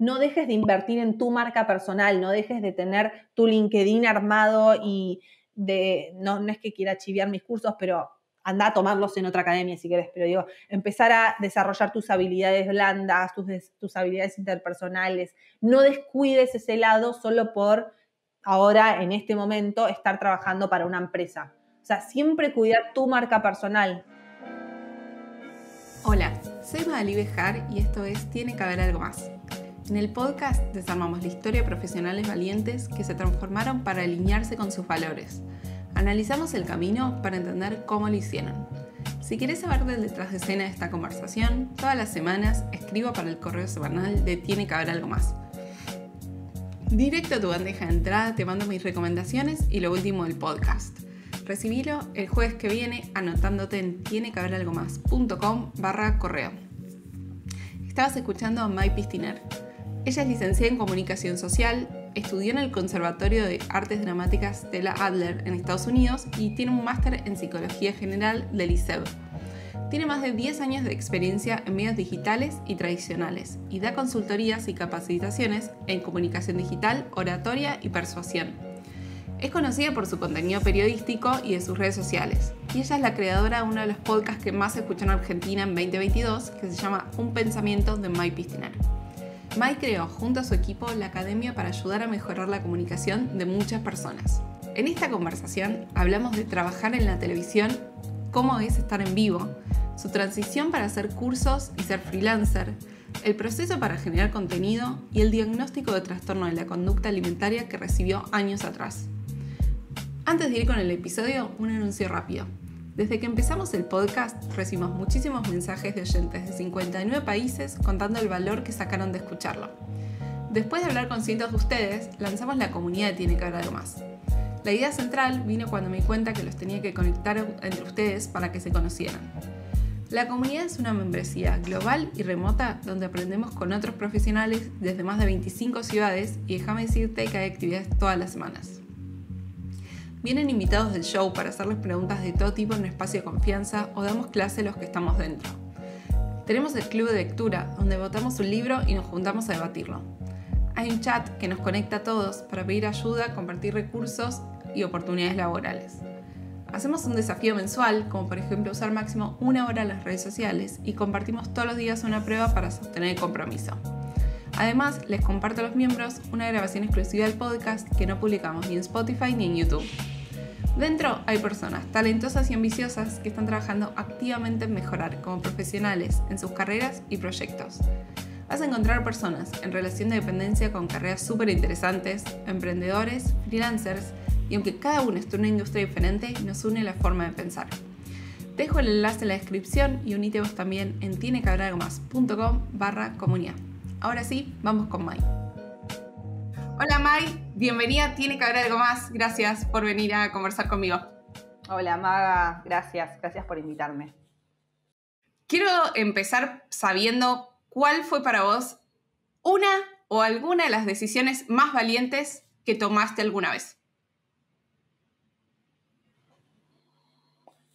no dejes de invertir en tu marca personal, no dejes de tener tu LinkedIn armado y de, no, es que quiera chiviar mis cursos, pero anda a tomarlos en otra academia si quieres. pero digo, empezar a desarrollar tus habilidades blandas, tus, tus habilidades interpersonales, no descuides ese lado solo por ahora, en este momento, estar trabajando para una empresa. O sea, siempre cuidar tu marca personal. Hola, soy Madalí Bejar y esto es Tiene que haber algo más en el podcast desarmamos la historia de profesionales valientes que se transformaron para alinearse con sus valores. Analizamos el camino para entender cómo lo hicieron. Si quieres saber del detrás de escena de esta conversación, todas las semanas escribo para el correo semanal de Tiene que haber algo más. Directo a tu bandeja de entrada te mando mis recomendaciones y lo último del podcast. Recibilo el jueves que viene anotándote en más.com barra correo. Estabas escuchando a Mike Pistiner ella es licenciada en Comunicación Social, estudió en el Conservatorio de Artes Dramáticas Stella Adler en Estados Unidos y tiene un máster en Psicología General del Liceu. Tiene más de 10 años de experiencia en medios digitales y tradicionales y da consultorías y capacitaciones en comunicación digital, oratoria y persuasión. Es conocida por su contenido periodístico y de sus redes sociales, y ella es la creadora de uno de los podcasts que más se escuchó en Argentina en 2022, que se llama Un pensamiento de My Pistinero. Mike creó junto a su equipo la academia para ayudar a mejorar la comunicación de muchas personas. En esta conversación hablamos de trabajar en la televisión, cómo es estar en vivo, su transición para hacer cursos y ser freelancer, el proceso para generar contenido y el diagnóstico de trastorno de la conducta alimentaria que recibió años atrás. Antes de ir con el episodio, un anuncio rápido. Desde que empezamos el podcast recibimos muchísimos mensajes de oyentes de 59 países contando el valor que sacaron de escucharlo. Después de hablar con cientos de ustedes, lanzamos la comunidad de Tiene que haber algo más. La idea central vino cuando me di cuenta que los tenía que conectar entre ustedes para que se conocieran. La comunidad es una membresía global y remota donde aprendemos con otros profesionales desde más de 25 ciudades y déjame decirte que hay actividades todas las semanas. Vienen invitados del show para hacerles preguntas de todo tipo en un espacio de confianza o damos clase a los que estamos dentro. Tenemos el club de lectura, donde votamos un libro y nos juntamos a debatirlo. Hay un chat que nos conecta a todos para pedir ayuda, compartir recursos y oportunidades laborales. Hacemos un desafío mensual, como por ejemplo usar máximo una hora en las redes sociales y compartimos todos los días una prueba para sostener el compromiso. Además, les comparto a los miembros una grabación exclusiva del podcast que no publicamos ni en Spotify ni en YouTube. Dentro hay personas talentosas y ambiciosas que están trabajando activamente en mejorar como profesionales en sus carreras y proyectos. Vas a encontrar personas en relación de dependencia con carreras súper interesantes, emprendedores, freelancers, y aunque cada uno esté en una industria diferente, nos une la forma de pensar. Dejo el enlace en la descripción y unite vos también en tienecabralgomas.com barra comunidad. Ahora sí, vamos con Mai. Hola Mai, bienvenida, tiene que haber algo más. Gracias por venir a conversar conmigo. Hola Maga, gracias, gracias por invitarme. Quiero empezar sabiendo cuál fue para vos una o alguna de las decisiones más valientes que tomaste alguna vez.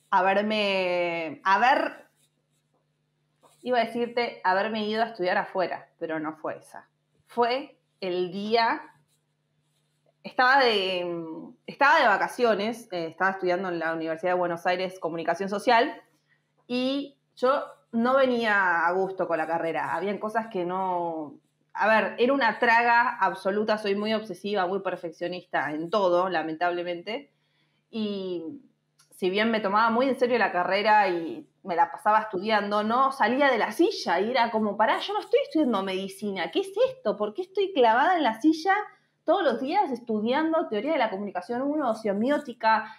A A ver iba a decirte haberme ido a estudiar afuera, pero no fue esa. Fue el día, estaba de, estaba de vacaciones, eh, estaba estudiando en la Universidad de Buenos Aires Comunicación Social y yo no venía a gusto con la carrera, habían cosas que no... A ver, era una traga absoluta, soy muy obsesiva, muy perfeccionista en todo, lamentablemente. Y si bien me tomaba muy en serio la carrera y me la pasaba estudiando, no salía de la silla y era como, pará, yo no estoy estudiando medicina, ¿qué es esto? ¿Por qué estoy clavada en la silla todos los días estudiando teoría de la comunicación 1, semiótica,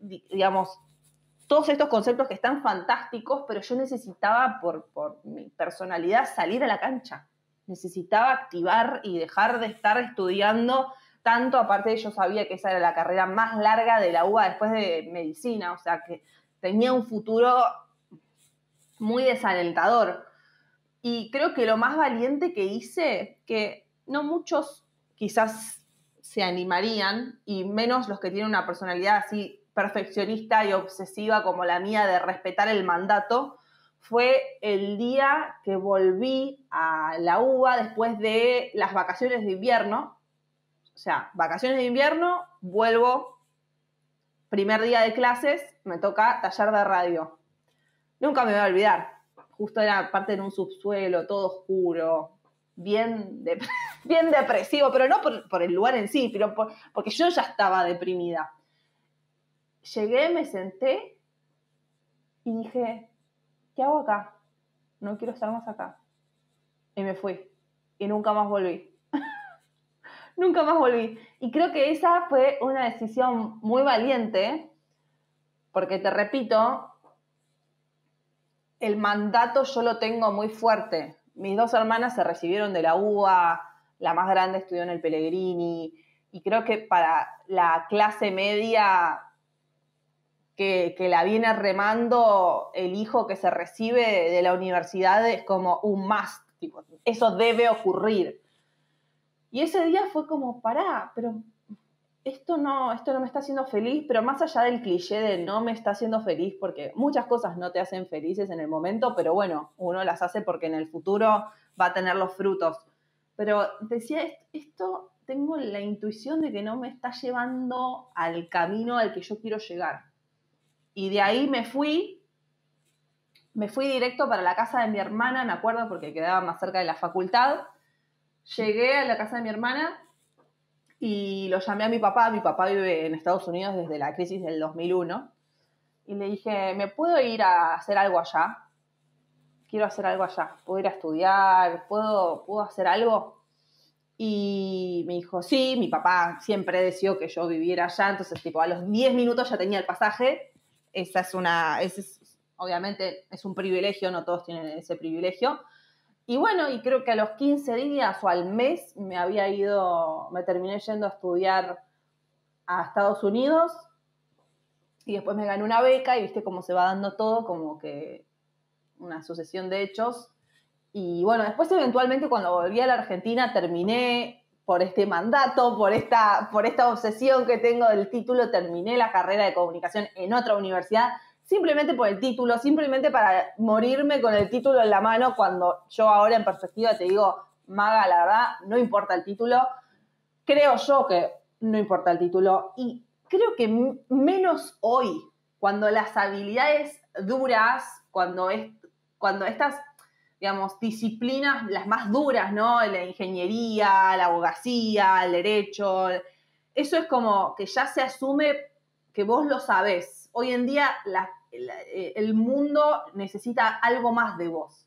digamos, todos estos conceptos que están fantásticos, pero yo necesitaba por, por mi personalidad salir a la cancha, necesitaba activar y dejar de estar estudiando tanto, aparte de yo sabía que esa era la carrera más larga de la UBA después de medicina, o sea que tenía un futuro muy desalentador. Y creo que lo más valiente que hice, que no muchos quizás se animarían, y menos los que tienen una personalidad así perfeccionista y obsesiva como la mía de respetar el mandato, fue el día que volví a la UBA después de las vacaciones de invierno. O sea, vacaciones de invierno, vuelvo, primer día de clases, me toca taller de radio. Nunca me voy a olvidar. Justo era parte de un subsuelo, todo oscuro, bien, de, bien depresivo, pero no por, el lugar en sí, pero porque yo ya estaba deprimida. Llegué, me senté y dije, ¿qué hago acá? No quiero estar más acá. Y me fui. Y nunca más volví. nunca más volví. Y creo que esa fue una decisión muy valiente, porque te repito, el mandato yo lo tengo muy fuerte. Mis dos hermanas se recibieron de la UBA, la más grande estudió en el Pellegrini, y creo que para la clase media que, la viene remando, el hijo que se recibe de la universidad es como un must, eso debe ocurrir. Y ese día fue como, pará, pero esto no, esto no me está haciendo feliz, pero más allá del cliché de no me está haciendo feliz, porque muchas cosas no te hacen felices en el momento, pero bueno, uno las hace porque en el futuro va a tener los frutos. Pero decía, esto tengo la intuición de que no me está llevando al camino al que yo quiero llegar. Y de ahí me fui, me fui directo para la casa de mi hermana, me acuerdo, porque quedaba más cerca de la facultad. Llegué a la casa de mi hermana y lo llamé a mi papá, mi papá vive en Estados Unidos desde la crisis del 2001, y le dije, ¿me puedo ir a hacer algo allá? Quiero hacer algo allá, puedo ir a estudiar, puedo, ¿puedo hacer algo. Y me dijo, sí, mi papá siempre deseó que yo viviera allá, entonces tipo a los 10 minutos ya tenía el pasaje, esa es una, obviamente es un privilegio, no todos tienen ese privilegio, y bueno, y creo que a los 15 días o al mes me había ido, me terminé yendo a estudiar a Estados Unidos y después me gané una beca y viste cómo se va dando todo, como que una sucesión de hechos. Y bueno, después eventualmente cuando volví a la Argentina terminé por este mandato, por esta, por esta obsesión que tengo del título, terminé la carrera de comunicación en otra universidad simplemente por el título, simplemente para morirme con el título en la mano cuando yo ahora en perspectiva te digo, maga, la verdad, no importa el título, creo yo que no importa el título y creo que menos hoy, cuando las habilidades duras, cuando, es, cuando estas, digamos, disciplinas, las más duras, ¿no? La ingeniería, la abogacía, el derecho, eso es como que ya se asume que vos lo sabés. Hoy en día las eh, el, mundo necesita algo más de vos.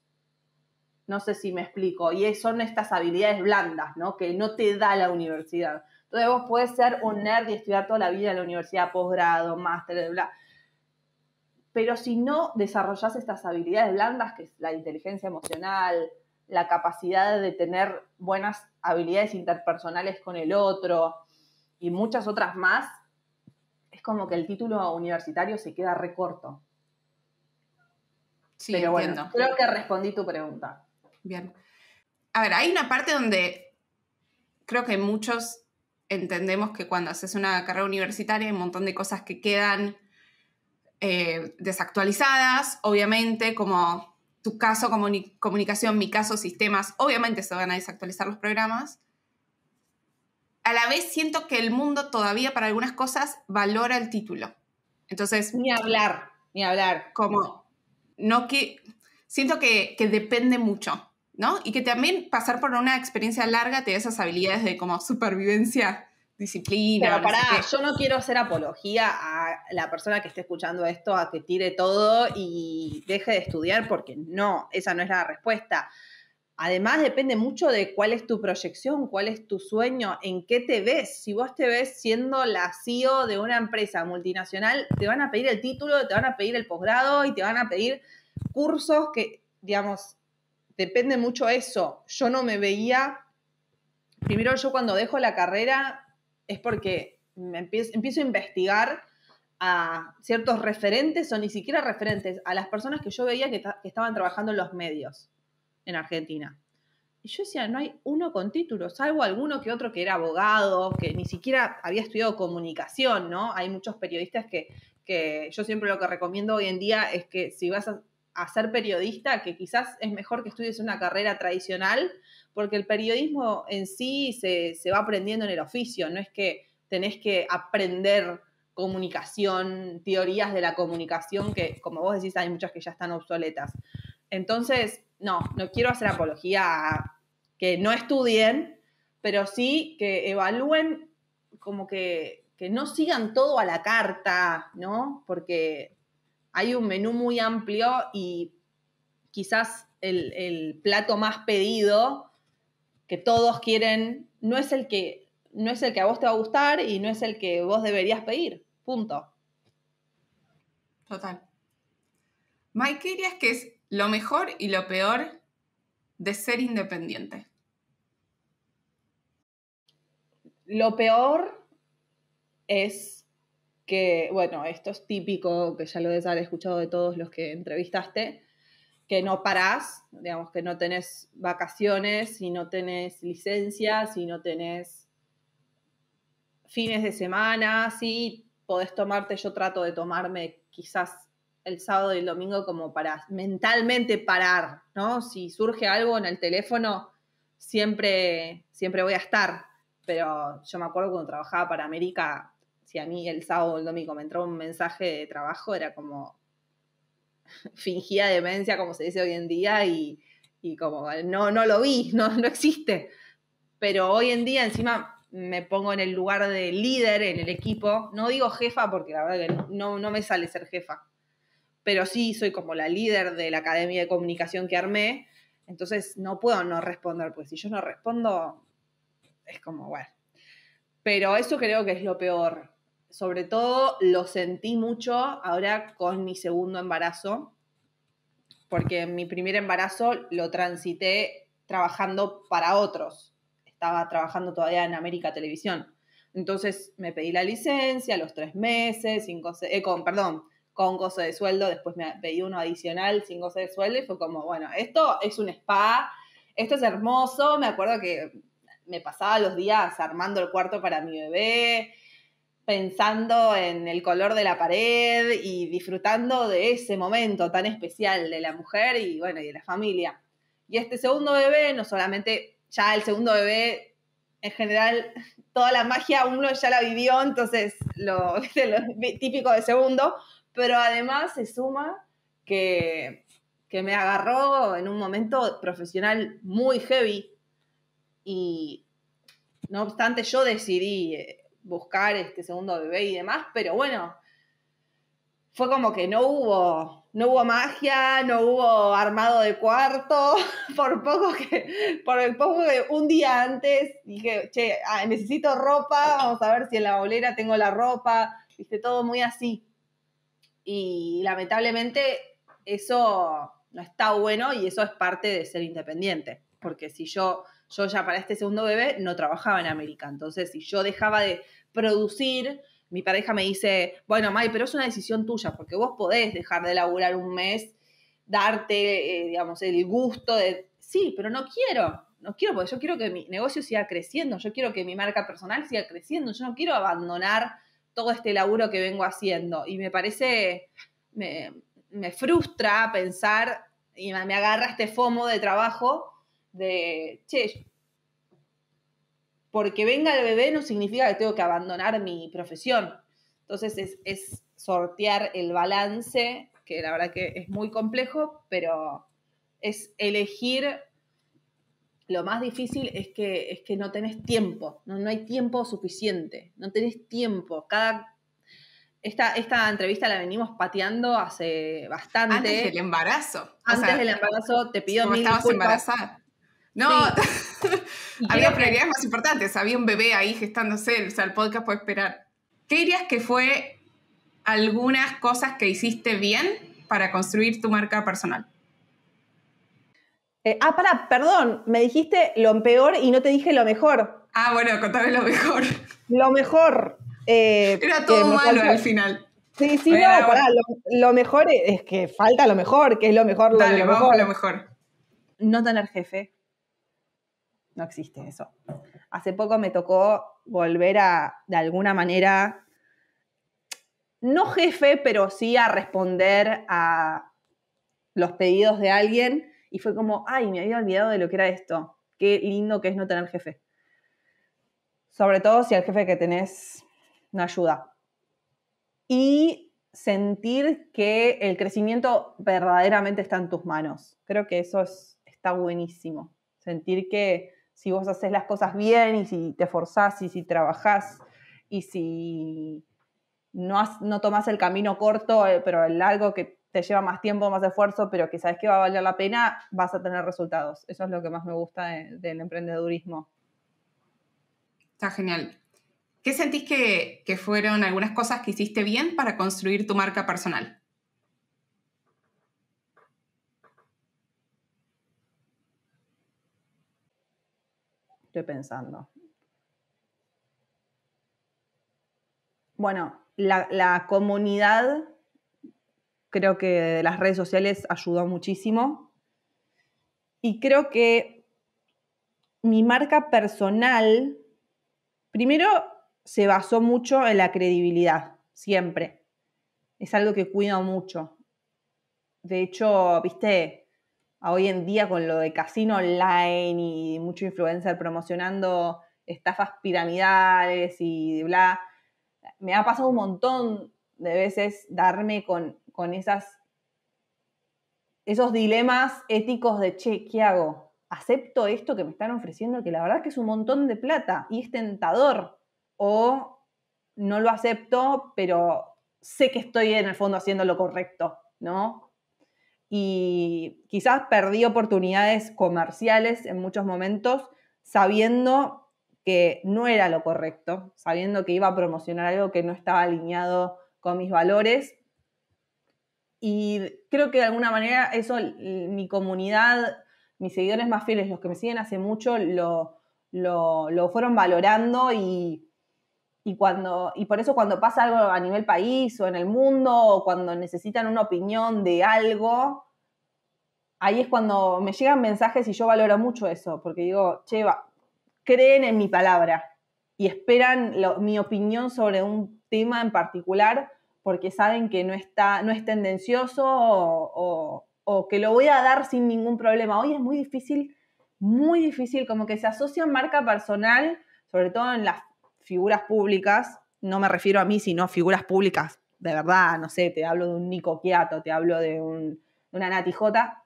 No sé si me explico. Y son estas habilidades blandas, ¿no? Que no te da la universidad. Entonces vos puedes ser un nerd y estudiar toda la vida en la universidad, posgrado, máster, bla. Pero si no desarrollas estas habilidades blandas, que es la inteligencia emocional, la capacidad de tener buenas habilidades interpersonales con el otro y muchas otras más, como que el título universitario se queda recorto. Sí, bueno, entiendo. creo que respondí tu pregunta. Bien. A ver, hay una parte donde creo que muchos entendemos que cuando haces una carrera universitaria hay un montón de cosas que quedan eh, desactualizadas, obviamente, como tu caso comunicación, mi caso sistemas, obviamente se van a desactualizar los programas, a la vez siento que el mundo todavía para algunas cosas valora el título. Entonces... Ni hablar, ni hablar. Como, no que... Siento que, que depende mucho, ¿no? Y que también pasar por una experiencia larga te da esas habilidades de como supervivencia, disciplina. Pero yo no quiero hacer apología a la persona que esté escuchando esto, a que tire todo y deje de estudiar, porque no, esa no es la respuesta. Además, depende mucho de cuál es tu proyección, cuál es tu sueño, en qué te ves. Si vos te ves siendo la CEO de una empresa multinacional, te van a pedir el título, te van a pedir el posgrado y te van a pedir cursos que, digamos, depende mucho eso. Yo no me veía, primero yo cuando dejo la carrera es porque empiezo, a investigar a ciertos referentes o ni siquiera referentes, a las personas que yo veía que estaban trabajando en los medios en Argentina. Y yo decía, no hay uno con título, salvo alguno que otro que era abogado, que ni siquiera había estudiado comunicación, ¿no? Hay muchos periodistas que, yo siempre lo que recomiendo hoy en día es que si vas a, ser periodista, que quizás es mejor que estudies una carrera tradicional, porque el periodismo en sí se, se va aprendiendo en el oficio, no es que tenés que aprender comunicación, teorías de la comunicación, que como vos decís, hay muchas que ya están obsoletas. Entonces, no, no quiero hacer apología que no estudien, pero sí que evalúen como que, no sigan todo a la carta, ¿no? Porque hay un menú muy amplio y quizás el, plato más pedido que todos quieren no es el que no es el que a vos te va a gustar y no es el que vos deberías pedir. Punto. Total. Mike, ¿qué dirías que es lo mejor y lo peor de ser independiente? Lo peor es que, bueno, esto es típico, que ya lo debes escuchado de todos los que entrevistaste, que no parás, digamos que no tenés vacaciones, si no tenés licencias, si no tenés fines de semana, si podés tomarte, yo trato de tomarme quizás el sábado y el domingo como para mentalmente parar, ¿no? Si surge algo en el teléfono, siempre, siempre voy a estar. Pero yo me acuerdo cuando trabajaba para América, si a mí el sábado o el domingo me entró un mensaje de trabajo, era como fingía demencia, como se dice hoy en día, y, como no, no lo vi, no, no existe. Pero hoy en día encima me pongo en el lugar de líder en el equipo. No digo jefa porque la verdad que no me sale ser jefa pero sí soy como la líder de la academia de comunicación que armé, entonces no puedo no responder, porque si yo no respondo, es como, bueno. Pero eso creo que es lo peor. Sobre todo lo sentí mucho ahora con mi segundo embarazo, porque mi primer embarazo lo transité trabajando para otros. Estaba trabajando todavía en América Televisión. Entonces me pedí la licencia, los tres meses, cinco, eh, con, perdón, con goce de sueldo, después me pedí uno adicional sin goce de sueldo y fue como, bueno, esto es un spa, esto es hermoso, me acuerdo que me pasaba los días armando el cuarto para mi bebé, pensando en el color de la pared y disfrutando de ese momento tan especial de la mujer y bueno, y de la familia. Y este segundo bebé, no solamente ya el segundo bebé en general toda la magia uno ya la vivió, entonces lo, lo, típico de segundo, pero además se suma que, me agarró en un momento profesional muy heavy y no obstante yo decidí eh, buscar este segundo bebé y demás, pero bueno, fue como que no hubo, no hubo magia, no hubo armado de cuarto, por poco que, por el poco un día antes dije, che, ah, necesito ropa, vamos a ver si en la bolera tengo la ropa, viste, todo muy así. Y lamentablemente eso no está bueno y eso es parte de ser independiente. Porque si yo, yo ya para este segundo bebé no trabajaba en América. Entonces, si yo dejaba de producir, mi pareja me dice, bueno, May, pero es una decisión tuya, porque vos podés dejar de laburar un mes, darte, eh, digamos, el gusto de, sí, pero no quiero, no quiero, porque yo quiero que mi negocio siga creciendo, yo quiero que mi marca personal siga creciendo, yo no quiero abandonar todo este laburo que vengo haciendo. Y me parece, me, me frustra pensar y me agarra este fomo de trabajo de, che, porque venga el bebé no significa que tengo que abandonar mi profesión. Entonces es, es sortear el balance, que la verdad que es muy complejo, pero es elegir lo más difícil es que, es que no tenés tiempo, no, no hay tiempo suficiente, no tenés tiempo. Cada, esta, esta entrevista la venimos pateando hace bastante. Antes del embarazo. Antes del embarazo te pido mil estabas embarazada. No, había prioridades más importantes. Había un bebé ahí gestándose, o sea, el podcast puede esperar. ¿Qué dirías que fue algunas cosas que hiciste bien para construir tu marca personal? Eh, ah, pará, perdón, me dijiste lo peor y no te dije lo mejor. Ah, bueno, contame lo mejor. Lo mejor. Eh, Era todo malo al final. Sí, sí, no, pará, lo, mejor es, que falta lo mejor, que es lo mejor. Dale, vamos A lo mejor. No tener jefe. No existe eso. Hace poco me tocó volver a, de alguna manera, no jefe, pero sí a responder a los pedidos de alguien y fue como, ay, me había olvidado de lo que era esto. Qué lindo que es no tener jefe. Sobre todo si al jefe que tenés no ayuda. Y sentir que el crecimiento verdaderamente está en tus manos. Creo que eso es, está buenísimo. Sentir que si vos haces las cosas bien y si te esforzás y si trabajás y si no, no tomás el camino corto, eh, pero el largo que te lleva más tiempo, más esfuerzo, pero que sabes que va a valer la pena, vas a tener resultados. Eso es lo que más me gusta del emprendedurismo. Está genial. ¿Qué sentís que, fueron algunas cosas que hiciste bien para construir tu marca personal? Estoy pensando. Bueno, la comunidad Creo que las redes sociales ayudó muchísimo. Y creo que mi marca personal, primero, se basó mucho en la credibilidad, siempre. Es algo que cuido mucho. De hecho, viste, hoy en día con lo de casino online y mucho influencer promocionando estafas piramidales y bla, me ha pasado un montón de veces darme con con esos dilemas éticos de, che, ¿qué hago? ¿Acepto esto que me están ofreciendo? Que la verdad es que es un montón de plata y es tentador. O no lo acepto, pero sé que estoy en el fondo haciendo lo correcto, ¿no? Y quizás perdí oportunidades comerciales en muchos momentos sabiendo que no era lo correcto, sabiendo que iba a promocionar algo que no estaba alineado con mis valores, y creo que de alguna manera eso, mi comunidad, mis seguidores más fieles, los que me siguen hace mucho, lo, fueron valorando y, cuando, y por eso cuando pasa algo a nivel país o en el mundo, o cuando necesitan una opinión de algo, ahí es cuando me llegan mensajes y yo valoro mucho eso, porque digo, che, creen en mi palabra y esperan mi opinión sobre un tema en particular porque saben que no, está, no es tendencioso o, que lo voy a dar sin ningún problema. Hoy es muy difícil, muy difícil, como que se asocia marca personal, sobre todo en las figuras públicas, no me refiero a mí, sino figuras públicas, de verdad, no sé, te hablo de un Nico Quiato, te hablo de, una Nati J.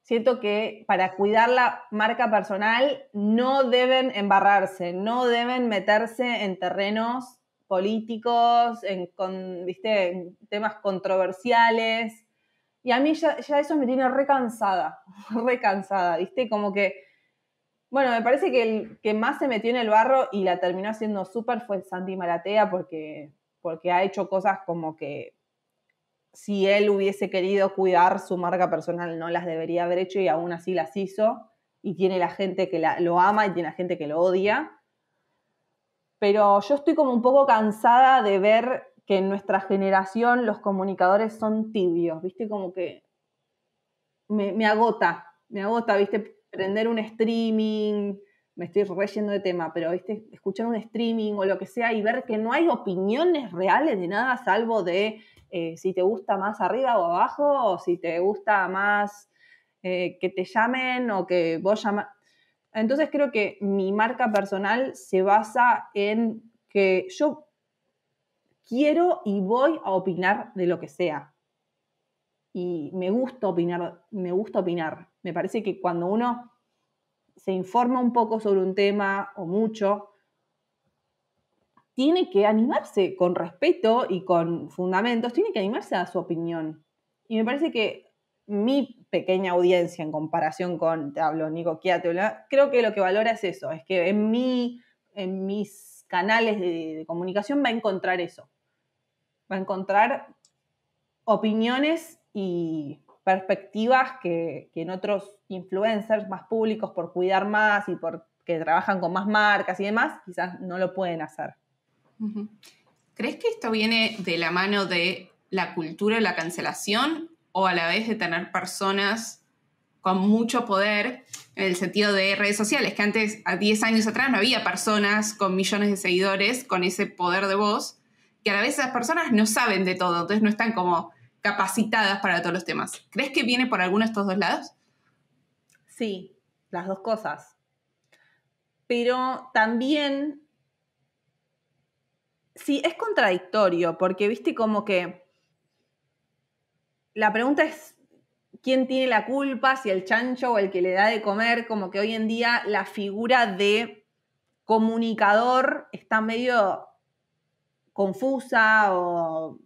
Siento que para cuidar la marca personal no deben embarrarse, no deben meterse en terrenos políticos, en, con, ¿viste? temas controversiales. Y a mí ya, eso me tiene recansada, recansada, ¿viste? Como que, bueno, me parece que el que más se metió en el barro y la terminó haciendo súper fue Santi Malatea, porque, porque ha hecho cosas como que si él hubiese querido cuidar su marca personal no las debería haber hecho y aún así las hizo y tiene la gente que la, lo ama y tiene la gente que lo odia pero yo estoy como un poco cansada de ver que en nuestra generación los comunicadores son tibios, ¿viste? Como que me, agota, me agota, ¿viste? Prender un streaming, me estoy reyendo de tema, pero ¿viste? escuchar un streaming o lo que sea y ver que no hay opiniones reales de nada salvo de eh, si te gusta más arriba o abajo, o si te gusta más eh, que te llamen o que vos llamas entonces creo que mi marca personal se basa en que yo quiero y voy a opinar de lo que sea. Y me gusta opinar, me gusta opinar. Me parece que cuando uno se informa un poco sobre un tema o mucho, tiene que animarse con respeto y con fundamentos, tiene que animarse a su opinión. Y me parece que mi pequeña audiencia en comparación con, te hablo, Nico creo que lo que valora es eso, es que en, mi, en mis canales de, comunicación va a encontrar eso, va a encontrar opiniones y perspectivas que, en otros influencers más públicos por cuidar más y por que trabajan con más marcas y demás, quizás no lo pueden hacer. ¿Crees que esto viene de la mano de la cultura de la cancelación o a la vez de tener personas con mucho poder en el sentido de redes sociales, que antes, a 10 años atrás, no había personas con millones de seguidores con ese poder de voz, que a la vez esas personas no saben de todo, entonces no están como capacitadas para todos los temas. ¿Crees que viene por alguno de estos dos lados? Sí, las dos cosas. Pero también, sí, es contradictorio, porque viste como que la pregunta es quién tiene la culpa, si el chancho o el que le da de comer, como que hoy en día la figura de comunicador está medio confusa o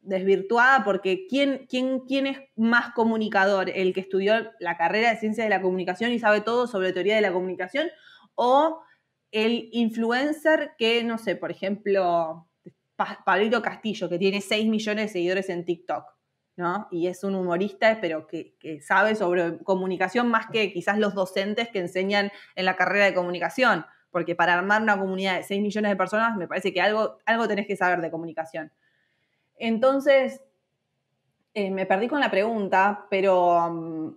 desvirtuada, porque ¿quién, quién, quién es más comunicador? ¿El que estudió la carrera de ciencia de la comunicación y sabe todo sobre teoría de la comunicación? ¿O el influencer que, no sé, por ejemplo, Pablito Castillo, que tiene 6 millones de seguidores en TikTok? Y es un humorista, pero que, sabe sobre comunicación más que quizás los docentes que enseñan en la carrera de comunicación, porque para armar una comunidad de 6 millones de personas me parece que algo, algo tenés que saber de comunicación. Entonces, eh, me perdí con la pregunta, pero mm,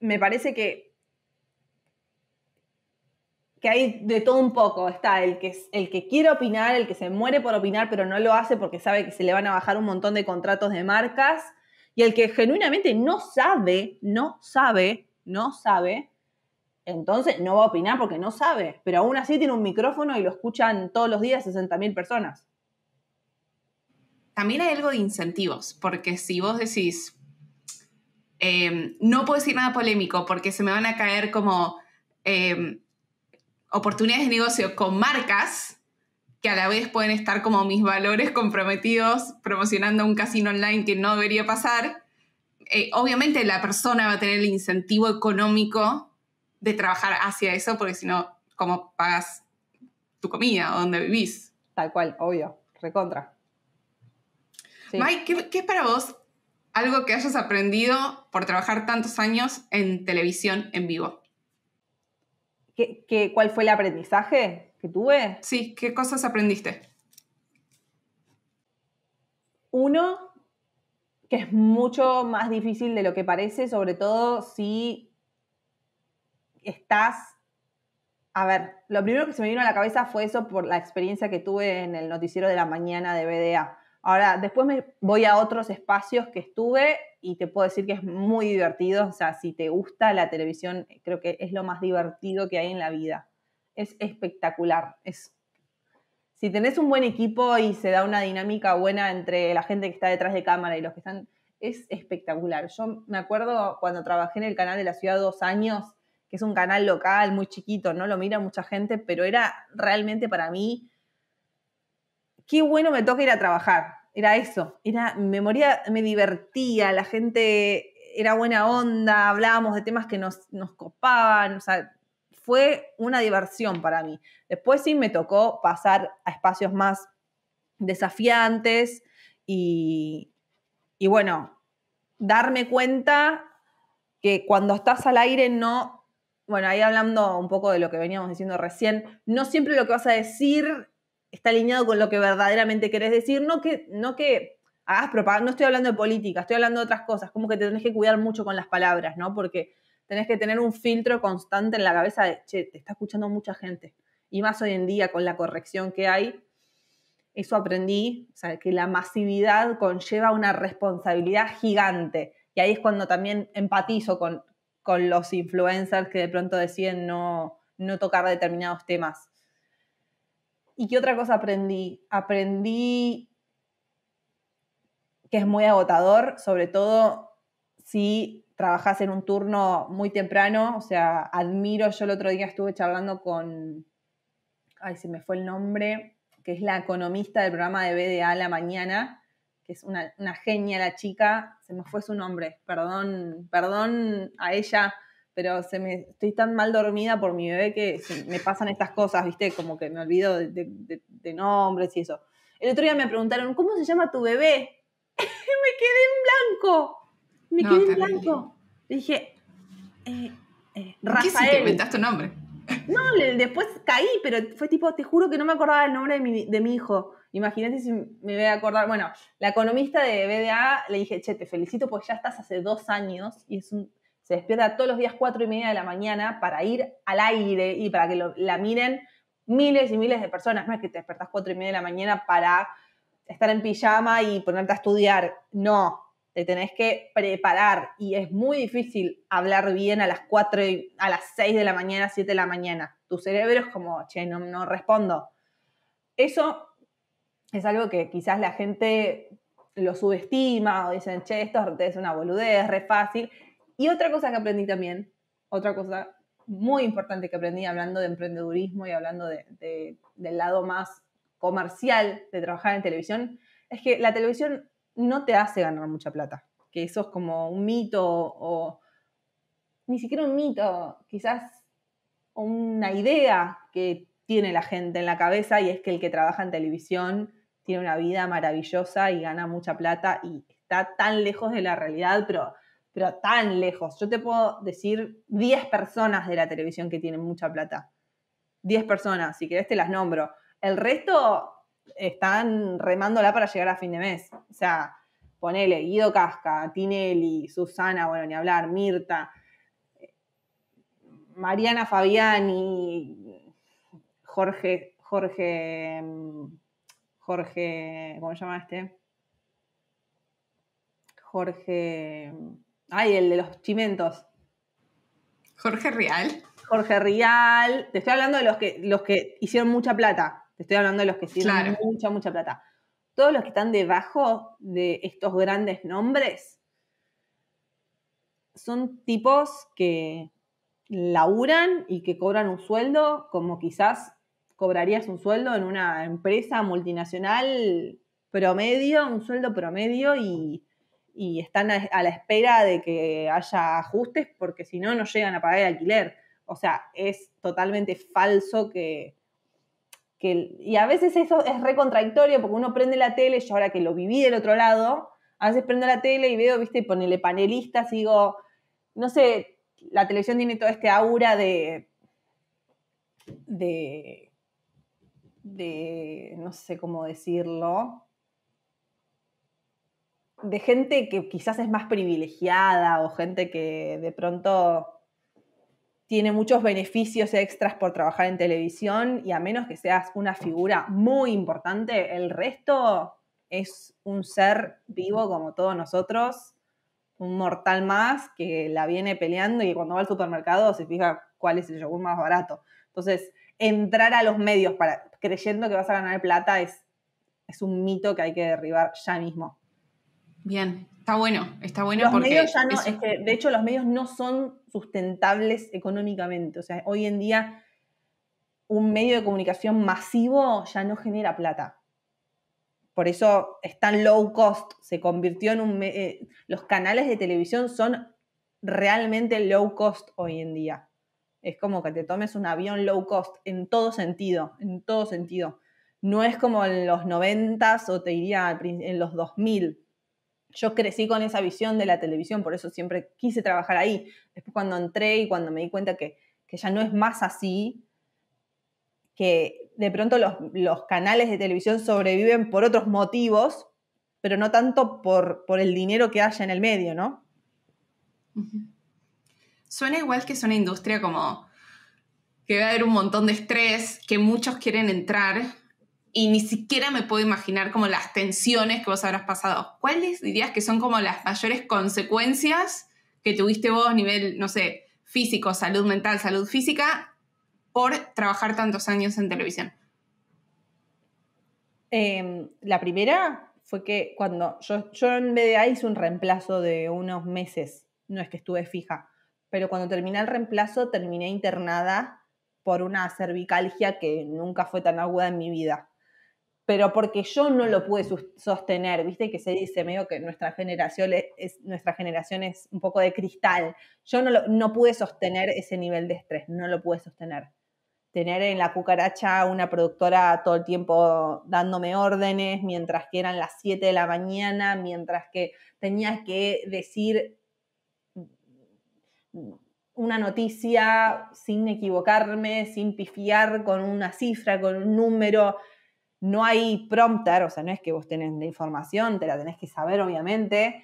me parece que que hay de todo un poco. Está el que, el que quiere opinar, el que se muere por opinar, pero no lo hace porque sabe que se le van a bajar un montón de contratos de marcas y el que genuinamente no sabe, no sabe, no sabe, entonces no va a opinar porque no sabe, pero aún así tiene un micrófono y lo escuchan todos los días 60.000 personas. También hay algo de incentivos, porque si vos decís, em, no puedo decir nada polémico porque se me van a caer como em, oportunidades de negocio con marcas, que a la vez pueden estar como mis valores comprometidos promocionando un casino online que no debería pasar. Eh, obviamente la persona va a tener el incentivo económico de trabajar hacia eso, porque si no, ¿cómo pagas tu comida o dónde vivís? Tal cual, obvio, recontra. Mike, ¿qué, es para vos algo que hayas aprendido por trabajar tantos años en televisión en vivo? ¿Qué, qué, cuál fue el aprendizaje? tuve. Sí, ¿qué cosas aprendiste? Uno, que es mucho más difícil de lo que parece, sobre todo si estás... A ver, lo primero que se me vino a la cabeza fue eso por la experiencia que tuve en el noticiero de la mañana de BDA. Ahora, después me voy a otros espacios que estuve y te puedo decir que es muy divertido. O sea, si te gusta la televisión, creo que es lo más divertido que hay en la vida es espectacular. Es, si tenés un buen equipo y se da una dinámica buena entre la gente que está detrás de cámara y los que están, es espectacular. Yo me acuerdo cuando trabajé en el canal de la ciudad dos años, que es un canal local muy chiquito, no lo mira mucha gente, pero era realmente para mí, qué bueno me toca ir a trabajar. Era eso, era, me me divertía, la gente era buena onda, hablábamos de temas que nos, nos copaban, o sea, fue una diversión para mí. Después sí me tocó pasar a espacios más desafiantes y, bueno, darme cuenta que cuando estás al aire no, bueno, ahí hablando un poco de lo que veníamos diciendo recién, no siempre lo que vas a decir está alineado con lo que verdaderamente querés decir, no que, no que hagas propaganda, no estoy hablando de política, estoy hablando de otras cosas, como que te tenés que cuidar mucho con las palabras, ¿no? Porque tenés que tener un filtro constante en la cabeza de, che, te está escuchando mucha gente. Y más hoy en día con la corrección que hay, eso aprendí, o sea, que la masividad conlleva una responsabilidad gigante. Y ahí es cuando también empatizo con, con los influencers que de pronto deciden no, no tocar determinados temas. ¿Y qué otra cosa aprendí? Aprendí que es muy agotador, sobre todo si trabajas en un turno muy temprano, o sea, admiro, yo el otro día estuve charlando con, ay, se me fue el nombre, que es la economista del programa de BDA La Mañana, que es una, genia la chica, se me fue su nombre, perdón, perdón a ella, pero se me, estoy tan mal dormida por mi bebé que me pasan estas cosas, ¿viste? Como que me olvido de, de nombres y eso. El otro día me preguntaron, ¿cómo se llama tu bebé? me quedé en blanco me quedé en blanco. Le dije, eh, eh, Rafael. ¿Qué si te inventaste tu nombre? No, después caí, pero fue tipo, te juro que no me acordaba el nombre de mi, de mi hijo. Imagínate si me voy a acordar. Bueno, la economista de BDA le dije, che, te felicito porque ya estás hace dos años y se despierta todos los días cuatro y media de la mañana para ir al aire y para que la miren miles y miles de personas. No es que te despertás cuatro y media de la mañana para estar en pijama y ponerte a estudiar. No, te tenés que preparar y es muy difícil hablar bien a las 4, a las 6 de la mañana, 7 de la mañana. Tu cerebro es como, che, no, no respondo. Eso es algo que quizás la gente lo subestima o dicen, che, esto es una boludez, es re fácil. Y otra cosa que aprendí también, otra cosa muy importante que aprendí hablando de emprendedurismo y hablando de, del lado más comercial de trabajar en televisión, es que la televisión no te hace ganar mucha plata. Que eso es como un mito o ni siquiera un mito, quizás una idea que tiene la gente en la cabeza y es que el que trabaja en televisión tiene una vida maravillosa y gana mucha plata y está tan lejos de la realidad, pero, pero tan lejos. Yo te puedo decir 10 personas de la televisión que tienen mucha plata. 10 personas, si querés te las nombro. El resto están remándola para llegar a fin de mes. O sea, ponele Guido Casca, Tinelli, Susana, bueno, ni hablar, Mirta, Mariana Fabiani, Jorge, Jorge, mm, Jorge, ¿cómo se llama este? Jorge, mm, ay, el de los chimentos. Jorge Rial. Jorge Rial, te estoy hablando de los que, los que hicieron mucha plata. Te estoy hablando de los que sirven mucha, mucha plata. Todos los que están debajo de estos grandes nombres son tipos que laburan y que cobran un sueldo como quizás cobrarías un sueldo en una empresa multinacional promedio, un sueldo promedio y, están a, a, la espera de que haya ajustes porque si no, no llegan a pagar el alquiler. O sea, es totalmente falso que, que, y a veces eso es contradictorio, porque uno prende la tele, yo ahora que lo viví del otro lado, a veces prendo la tele y veo, viste, ponele panelistas y digo, no sé, la televisión tiene todo este aura de, de, de, no sé cómo decirlo, de gente que quizás es más privilegiada o gente que de pronto tiene muchos beneficios extras por trabajar en televisión y a menos que seas una figura muy importante, el resto es un ser vivo como todos nosotros, un mortal más que la viene peleando y cuando va al supermercado se fija cuál es el yogur más barato. Entonces, entrar a los medios para, creyendo que vas a ganar plata es, es un mito que hay que derribar ya mismo. Bien, está bueno, está bueno de hecho, los medios no son sustentables económicamente. O sea, hoy en día un medio de comunicación masivo ya no genera plata. Por eso es tan low cost, se convirtió en un... Eh, los canales de televisión son realmente low cost hoy en día. Es como que te tomes un avión low cost en todo sentido, en todo sentido. No es como en los 90 o te diría en los 2000, yo crecí con esa visión de la televisión, por eso siempre quise trabajar ahí. Después cuando entré y cuando me di cuenta que, que ya no es más así, que de pronto los, canales de televisión sobreviven por otros motivos, pero no tanto por, el dinero que haya en el medio, ¿no? Suena igual que es una industria como que va a haber un montón de estrés, que muchos quieren entrar, y ni siquiera me puedo imaginar como las tensiones que vos habrás pasado. ¿Cuáles dirías que son como las mayores consecuencias que tuviste vos a nivel, no sé, físico, salud mental, salud física, por trabajar tantos años en televisión? Em, la primera fue que cuando yo, yo en BDA ah, hice un reemplazo de unos meses, no es que estuve fija, pero cuando terminé el reemplazo terminé internada por una cervicalgia que nunca fue tan aguda en mi vida pero porque yo no lo pude sostener, viste que se dice medio que nuestra generación es, nuestra generación es un poco de cristal. Yo no, no pude sostener ese nivel de estrés, no lo pude sostener. Tener en la cucaracha una productora todo el tiempo dándome órdenes, mientras que eran las 7 de la mañana, mientras que tenía que decir una noticia sin equivocarme, sin pifiar con una cifra, con un número no hay prompter, o sea, no es que vos tenés la información, te la tenés que saber, obviamente.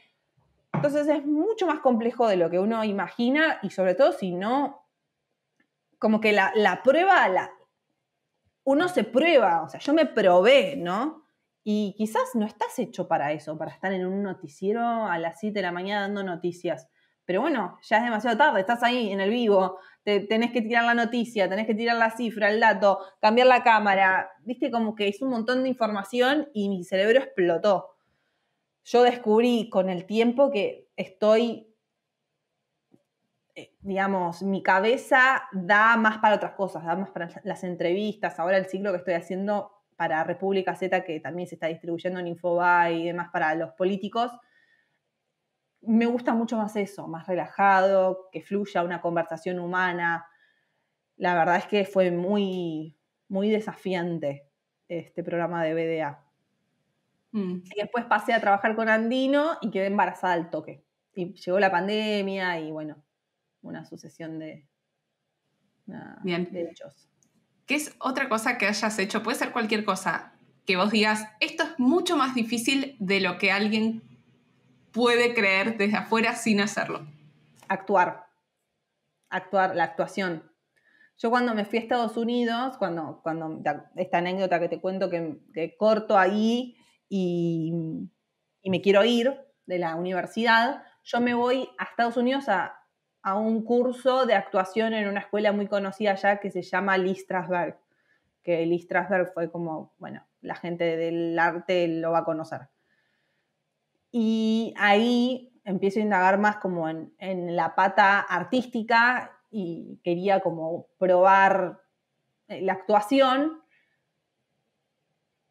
Entonces es mucho más complejo de lo que uno imagina y sobre todo si no, como que la, la prueba, la, uno se prueba, o sea, yo me probé, ¿no? Y quizás no estás hecho para eso, para estar en un noticiero a las 7 de la mañana dando noticias. Pero bueno, ya es demasiado tarde, estás ahí en el vivo, tenés que tirar la noticia, tenés que tirar la cifra, el dato, cambiar la cámara, viste como que hizo un montón de información y mi cerebro explotó. Yo descubrí con el tiempo que estoy eh, digamos, mi cabeza da más para otras cosas, da más para las entrevistas, ahora el ciclo que estoy haciendo para República Z, que también se está distribuyendo en Infobae y demás para los políticos, me gusta mucho más eso, más relajado, que fluya una conversación humana. La verdad es que fue muy, muy desafiante este programa de BDA. Mm. Y después pasé a trabajar con Andino y quedé embarazada al toque. Y llegó la pandemia y bueno, una sucesión de, de hechos. ¿Qué es otra cosa que hayas hecho? Puede ser cualquier cosa que vos digas, esto es mucho más difícil de lo que alguien puede creer desde afuera sin hacerlo? Actuar. Actuar, la actuación. Yo cuando me fui a Estados Unidos, cuando, cuando esta anécdota que te cuento que, corto ahí y, me quiero ir de la universidad, yo me voy a Estados Unidos a, un curso de actuación en una escuela muy conocida allá que se llama Lee Strasberg, que Lee Strasberg fue como, bueno, la gente del arte lo va a conocer. Y ahí empiezo a indagar más como en, la pata artística y quería como probar eh, la actuación.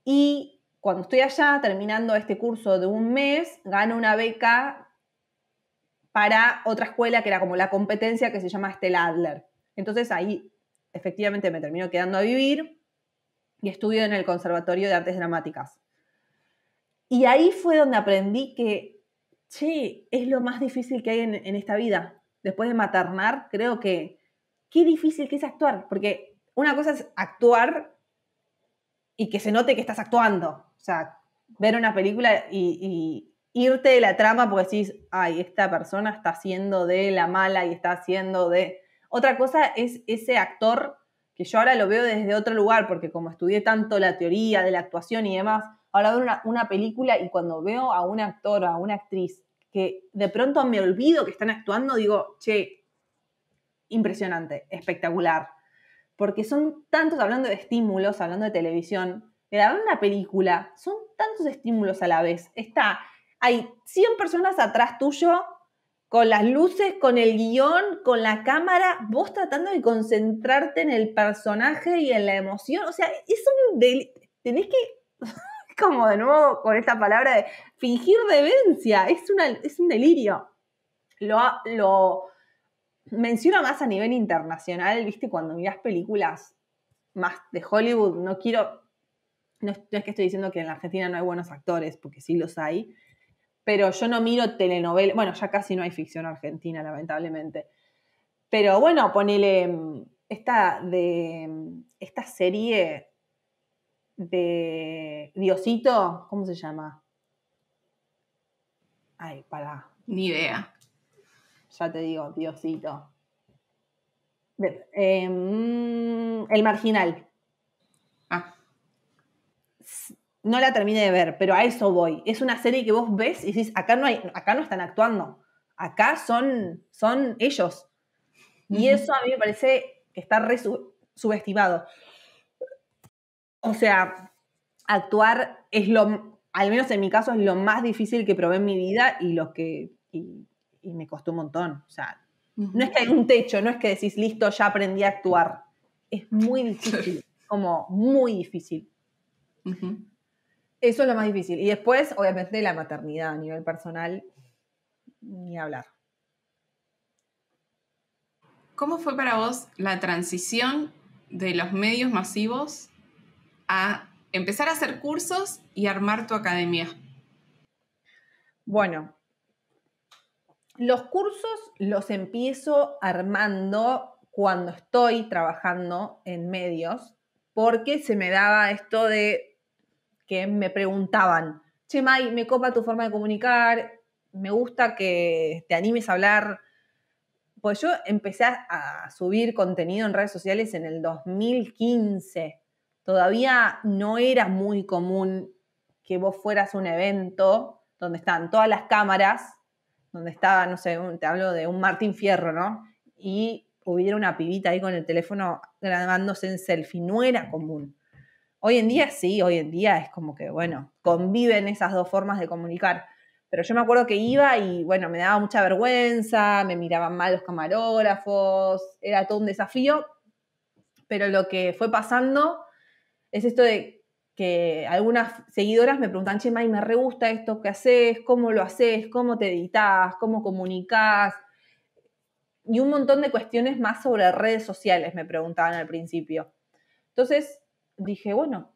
Y cuando estoy allá, terminando este curso de un mes, gano una beca para otra escuela que era como la competencia que se llama Stella Adler. Entonces ahí efectivamente me termino quedando a vivir y estudio en el Conservatorio de Artes Dramáticas. Y ahí fue donde aprendí que, che, es lo más difícil que hay en, esta vida. Después de maternar, creo que qué difícil que es actuar, porque una cosa es actuar y que se note que estás actuando. O sea, ver una película y, y irte de la trama porque decís, ay, esta persona está haciendo de la mala y está haciendo de... Otra cosa es ese actor que yo ahora lo veo desde otro lugar, porque como estudié tanto la teoría de la actuación y demás, ahora veo una, película y cuando veo a un actor o a una actriz que de pronto me olvido que están actuando, digo, che, impresionante, espectacular. Porque son tantos, hablando de estímulos, hablando de televisión, grabar una película, son tantos estímulos a la vez. Está, hay 100 personas atrás tuyo, con las luces, con el guión, con la cámara, vos tratando de concentrarte en el personaje y en la emoción. O sea, es un... Tenés que como de nuevo con esta palabra de fingir demencia, es, una, es un delirio. Lo, lo menciona más a nivel internacional, viste, cuando miras películas más de Hollywood, no quiero, no, es que estoy diciendo que en la Argentina no hay buenos actores, porque sí los hay, pero yo no miro telenovelas, bueno, ya casi no hay ficción argentina, lamentablemente. Pero bueno, ponele mm, esta de mm, esta serie de Diosito, ¿cómo se llama? Ay, para. Ni idea. Ya te digo, Diosito. Em, el marginal. Ah. No la terminé de ver, pero a eso voy. Es una serie que vos ves y dices, acá no hay, acá no están actuando. Acá son, son ellos. Y eso a mí me parece que está re subestimado. O sea, actuar es lo, al menos en mi caso, es lo más difícil que probé en mi vida y que, me costó un montón. O sea, no es que hay un techo, no es que decís, listo, ya aprendí a actuar. Es muy difícil, como muy difícil. Eso es lo más difícil. Y después, obviamente, la maternidad a nivel personal, ni hablar. ¿Cómo fue para vos la transición de los medios masivos a empezar a hacer cursos y armar tu academia? Bueno, los cursos los empiezo armando cuando estoy trabajando en medios, porque se me daba esto de que me preguntaban, che, May, me copa tu forma de comunicar, me gusta que te animes a hablar. Pues yo empecé a subir contenido en redes sociales en el 2015, todavía no era muy común que vos fueras a un evento donde estaban todas las cámaras, donde estaba, no sé, te hablo de un Martín Fierro, ¿no? Y hubiera una pibita ahí con el teléfono grabándose en selfie, no era común. Hoy en día sí, hoy en día es como que, bueno, conviven esas dos formas de comunicar. Pero yo me acuerdo que iba y, bueno, me daba mucha vergüenza, me miraban mal los camarógrafos, era todo un desafío. Pero lo que fue pasando es esto de que algunas seguidoras me preguntan, che, y me re gusta esto que haces, cómo lo haces, cómo te editas, cómo comunicas, y un montón de cuestiones más sobre redes sociales me preguntaban al principio. Entonces dije, bueno,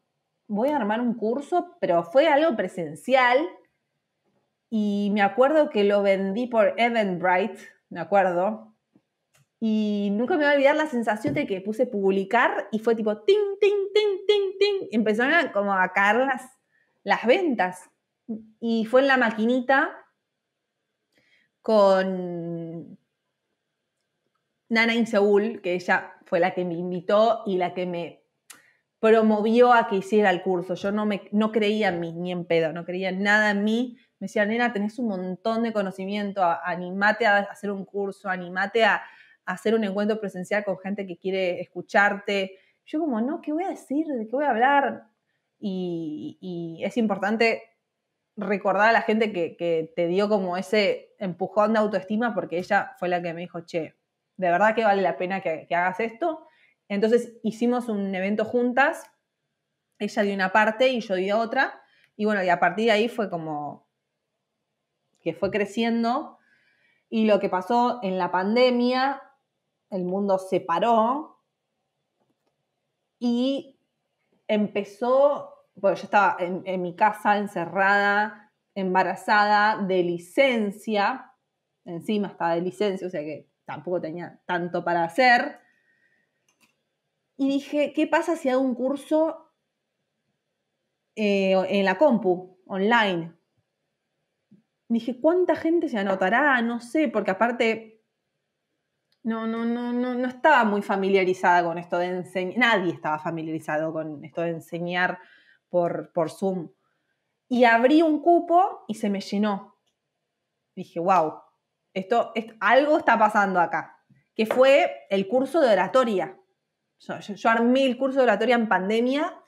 voy a armar un curso, pero fue algo presencial y me acuerdo que lo vendí por Eventbrite, me acuerdo, y nunca me voy a olvidar la sensación de que puse publicar y fue tipo ting, ting, ting, ting, ting. Empezaron como a caer las, ventas. Y fue en la maquinita con Nana Seúl que ella fue la que me invitó y la que me promovió a que hiciera el curso. Yo no, me, no creía en mí, ni en pedo, no creía nada en mí. Me decía, nena, tenés un montón de conocimiento, animate a hacer un curso, animate a hacer un encuentro presencial con gente que quiere escucharte. Yo como, no, ¿qué voy a decir? ¿De qué voy a hablar? Y, es importante recordar a la gente que, te dio como ese empujón de autoestima porque ella fue la que me dijo, che, de verdad que vale la pena que, hagas esto. Entonces hicimos un evento juntas, ella dio una parte y yo di otra. Y bueno, y a partir de ahí fue como que fue creciendo. Y lo que pasó en la pandemia el mundo se paró y empezó, bueno, yo estaba en, mi casa encerrada, embarazada, de licencia, encima estaba de licencia, o sea que tampoco tenía tanto para hacer. Y dije, ¿qué pasa si hago un curso eh, en la compu, online? Dije, ¿cuánta gente se anotará? No sé, porque aparte no, no, no, no, estaba muy familiarizada con esto de enseñar. Nadie estaba familiarizado con esto de enseñar por, por Zoom. Y abrí un cupo y se me llenó. Dije, wow, esto, es, algo está pasando acá. Que fue el curso de oratoria. yo armé el curso de oratoria en pandemia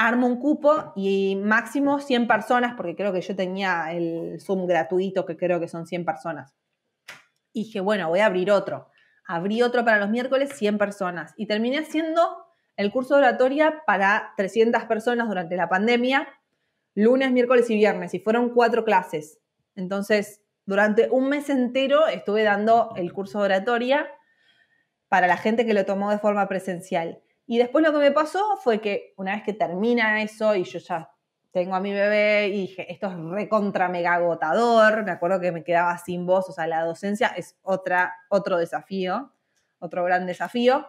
armo un cupo y máximo 100 personas, porque creo que yo tenía el Zoom gratuito, que creo que son 100 personas. Y dije, bueno, voy a abrir otro. Abrí otro para los miércoles, 100 personas. Y terminé haciendo el curso de oratoria para 300 personas durante la pandemia, lunes, miércoles y viernes. Y fueron cuatro clases. Entonces, durante un mes entero estuve dando el curso de oratoria para la gente que lo tomó de forma presencial. Y después lo que me pasó fue que una vez que termina eso y yo ya tengo a mi bebé y dije, esto es recontra mega agotador, me acuerdo que me quedaba sin voz, o sea, la docencia es otra, otro desafío, otro gran desafío.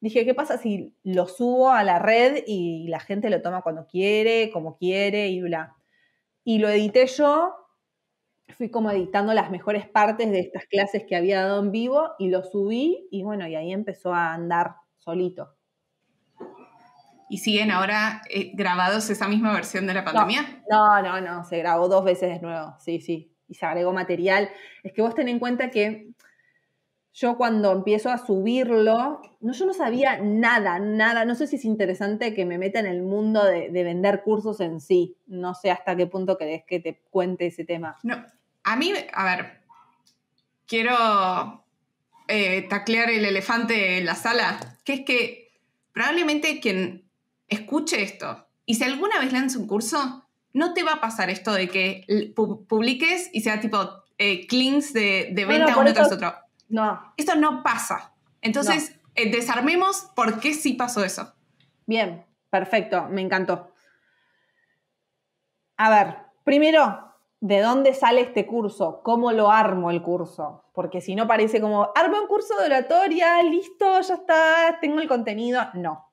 Dije, ¿qué pasa si lo subo a la red y la gente lo toma cuando quiere, como quiere y bla? Y lo edité yo, fui como editando las mejores partes de estas clases que había dado en vivo y lo subí y bueno, y ahí empezó a andar solito. ¿Y siguen ahora eh, grabados esa misma versión de la pandemia? No, no, no, se grabó dos veces de nuevo, sí, sí, y se agregó material. Es que vos ten en cuenta que yo cuando empiezo a subirlo, no, yo no sabía nada, nada, no sé si es interesante que me meta en el mundo de, vender cursos en sí, no sé hasta qué punto querés que te cuente ese tema. No, a mí, a ver, quiero eh, taclear el elefante en la sala, que es que probablemente quien escuche esto. Y si alguna vez lanzas un curso, no te va a pasar esto de que publiques y sea tipo eh, clings de, venta uno tras otro. No. Esto no pasa. Entonces, eh, desarmemos por qué sí pasó eso. Bien, perfecto, me encantó. A ver, primero, ¿de dónde sale este curso? ¿Cómo lo armo el curso? Porque si no parece como, armo un curso de oratoria, listo, ya está, tengo el contenido. No,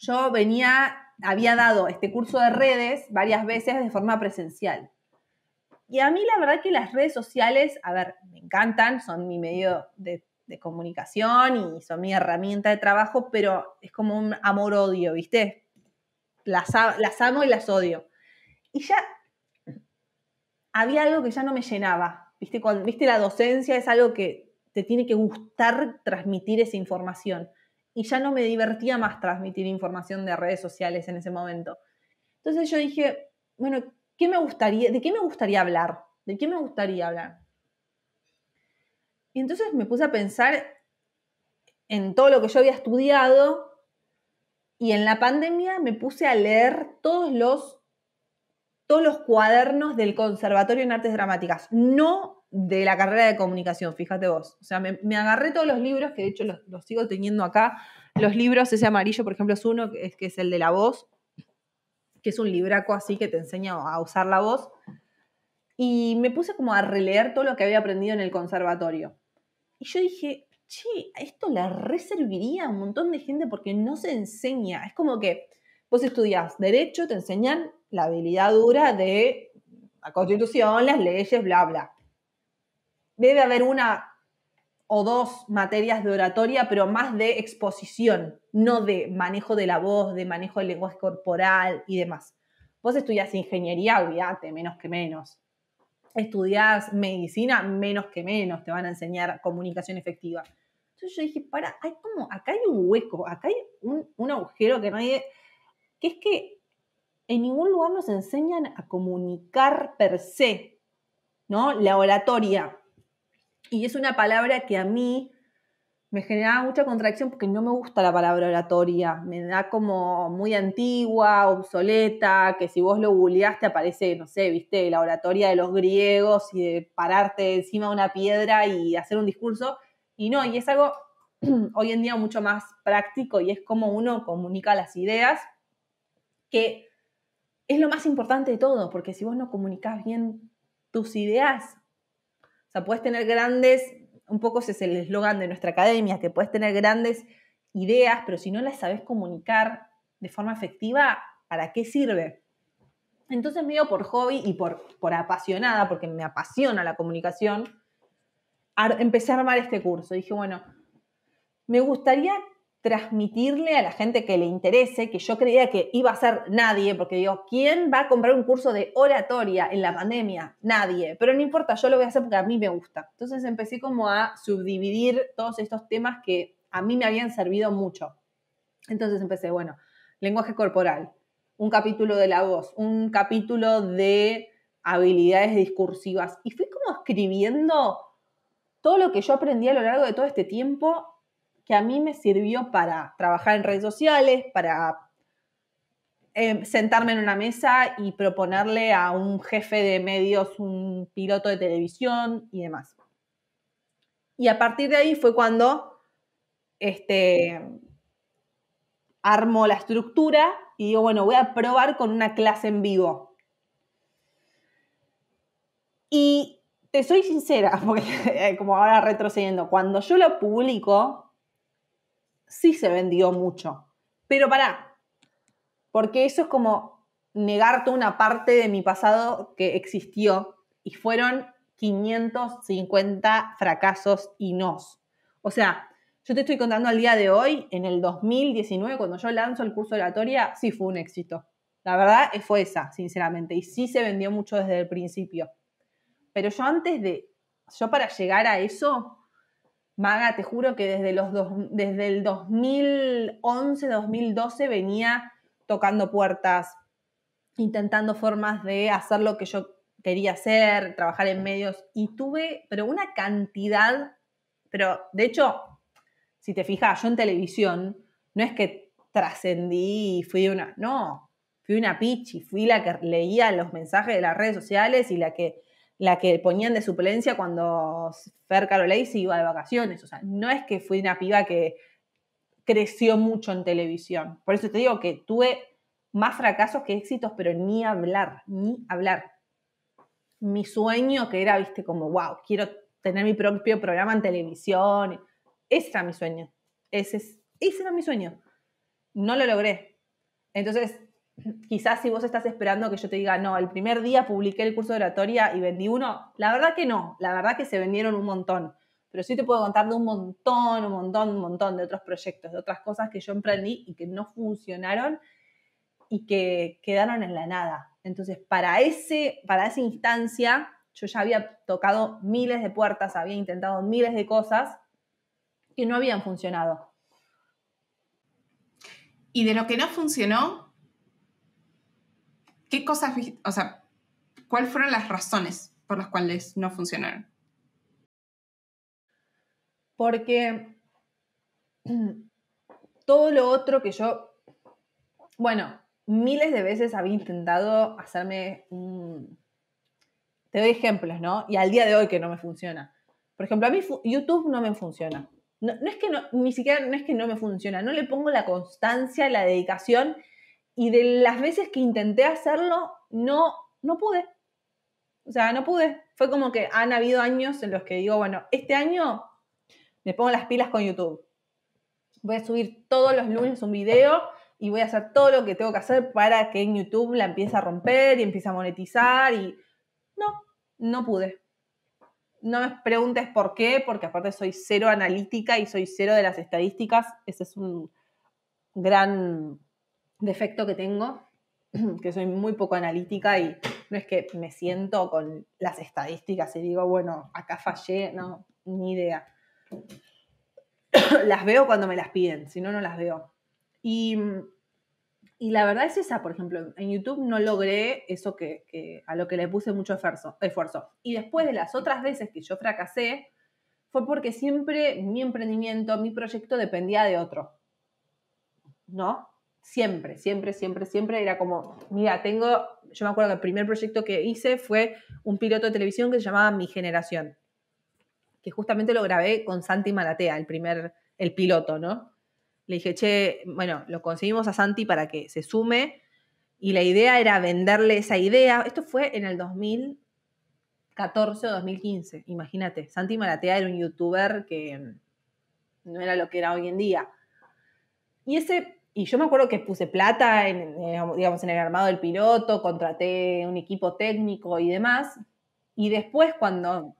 yo venía, había dado este curso de redes varias veces de forma presencial. Y a mí la verdad que las redes sociales, a ver, me encantan, son mi medio de, comunicación y son mi herramienta de trabajo, pero es como un amor-odio, ¿viste? Las, amo y las odio. Y ya había algo que ya no me llenaba, ¿viste? ¿viste? La docencia es algo que te tiene que gustar transmitir esa información y ya no me divertía más transmitir información de redes sociales en ese momento. Entonces yo dije, bueno, me gustaría, ¿de qué me gustaría hablar? ¿De qué me gustaría hablar? Y entonces me puse a pensar en todo lo que yo había estudiado y en la pandemia me puse a leer todos los, todos los cuadernos del Conservatorio en Artes Dramáticas. No de la carrera de comunicación, fíjate vos. O sea, me, agarré todos los libros, que de hecho los, sigo teniendo acá. Los libros, ese amarillo, por ejemplo, es uno que es, que es el de la voz, que es un libraco así que te enseña a usar la voz. Y me puse como a releer todo lo que había aprendido en el conservatorio. Y yo dije, che, esto le reserviría a un montón de gente porque no se enseña. Es como que vos estudias derecho, te enseñan la habilidad dura de la constitución, las leyes, bla, bla debe haber una o dos materias de oratoria, pero más de exposición, no de manejo de la voz, de manejo del lenguaje corporal y demás. Vos estudias ingeniería, olvídate, menos que menos. Estudias medicina, menos que menos, te van a enseñar comunicación efectiva. Entonces yo dije, para, hay como, acá hay un hueco, acá hay un, un agujero que nadie, que es que en ningún lugar nos enseñan a comunicar per se, ¿no? La oratoria, y es una palabra que a mí me generaba mucha contracción porque no me gusta la palabra oratoria. Me da como muy antigua, obsoleta, que si vos lo googleaste te aparece, no sé, viste, la oratoria de los griegos y de pararte encima de una piedra y hacer un discurso. Y no, y es algo hoy en día mucho más práctico y es como uno comunica las ideas, que es lo más importante de todo, porque si vos no comunicas bien tus ideas, o sea, puedes tener grandes, un poco ese es el eslogan de nuestra academia, que puedes tener grandes ideas, pero si no las sabes comunicar de forma efectiva, ¿para qué sirve? Entonces, mío, por hobby y por, por apasionada, porque me apasiona la comunicación, empecé a armar este curso. Dije, bueno, me gustaría transmitirle a la gente que le interese, que yo creía que iba a ser nadie, porque digo, ¿quién va a comprar un curso de oratoria en la pandemia? Nadie, pero no importa, yo lo voy a hacer porque a mí me gusta. Entonces empecé como a subdividir todos estos temas que a mí me habían servido mucho. Entonces empecé, bueno, lenguaje corporal, un capítulo de la voz, un capítulo de habilidades discursivas, y fui como escribiendo todo lo que yo aprendí a lo largo de todo este tiempo que a mí me sirvió para trabajar en redes sociales, para em, sentarme en una mesa y proponerle a un jefe de medios, un piloto de televisión y demás. Y a partir de ahí fue cuando este, armo la estructura y digo, bueno, voy a probar con una clase en vivo. Y te soy sincera, porque eh, como ahora retrocediendo, cuando yo lo publico, sí se vendió mucho. Pero pará, porque eso es como negarte una parte de mi pasado que existió y fueron 550 fracasos y nos. O sea, yo te estoy contando al día de hoy, en el 2019, cuando yo lanzo el curso de oratoria, sí fue un éxito. La verdad eh, fue esa, sinceramente, y sí se vendió mucho desde el principio. Pero yo antes de, yo para llegar a eso, Maga, te juro que desde, los dos, desde el 2011, 2012 venía tocando puertas, intentando formas de hacer lo que yo quería hacer, trabajar en medios, y tuve, pero una cantidad, pero de hecho, si te fijas, yo en televisión, no es que trascendí y fui una, no, fui una pichi, fui la que leía los mensajes de las redes sociales y la que la que ponían de suplencia cuando Fer Carolei se iba de vacaciones. O sea, no es que fui una piba que creció mucho en televisión. Por eso te digo que tuve más fracasos que éxitos, pero ni hablar, ni hablar. Mi sueño que era, viste, como, wow, quiero tener mi propio programa en televisión. Ese era mi sueño. Ese, ese era mi sueño. No lo logré. Entonces, quizás si vos estás esperando que yo te diga, no, el primer día publiqué el curso de oratoria y vendí uno, la verdad que no, la verdad que se vendieron un montón, pero sí te puedo contar de un montón, un montón, un montón de otros proyectos, de otras cosas que yo emprendí y que no funcionaron y que quedaron en la nada. Entonces, para, ese, para esa instancia, yo ya había tocado miles de puertas, había intentado miles de cosas que no habían funcionado. Y de lo que no funcionó, ¿Qué cosas, o sea, cuáles fueron las razones por las cuales no funcionaron? Porque todo lo otro que yo, bueno, miles de veces había intentado hacerme, te doy ejemplos, ¿no? Y al día de hoy que no me funciona. Por ejemplo, a mí YouTube no me funciona. No, es que ni siquiera no es que no me funciona, no le pongo la constancia, la dedicación y de las veces que intenté hacerlo, no, no pude. O sea, no pude. Fue como que han habido años en los que digo, bueno, este año me pongo las pilas con YouTube. Voy a subir todos los lunes un video y voy a hacer todo lo que tengo que hacer para que en YouTube la empiece a romper y empiece a monetizar. Y no, no pude. No me preguntes por qué, porque aparte soy cero analítica y soy cero de las estadísticas. Ese es un gran defecto que tengo, que soy muy poco analítica y no es que me siento con las estadísticas y digo, bueno, acá fallé, no, ni idea. Las veo cuando me las piden, si no, no las veo. Y, la verdad es esa, por ejemplo, en YouTube no logré eso que, a lo que le puse mucho esfuerzo, esfuerzo. Y después de las otras veces que yo fracasé, fue porque siempre mi emprendimiento, mi proyecto dependía de otro. ¿No? Siempre, siempre, siempre, siempre era como, mira, tengo, yo me acuerdo que el primer proyecto que hice fue un piloto de televisión que se llamaba Mi Generación, que justamente lo grabé con Santi Malatea, el primer, el piloto, ¿no? Le dije, che, bueno, lo conseguimos a Santi para que se sume y la idea era venderle esa idea. Esto fue en el 2014 o 2015, imagínate. Santi Malatea era un youtuber que no era lo que era hoy en día. Y ese y yo me acuerdo que puse plata, en, digamos, en el armado del piloto, contraté un equipo técnico y demás. Y después cuando,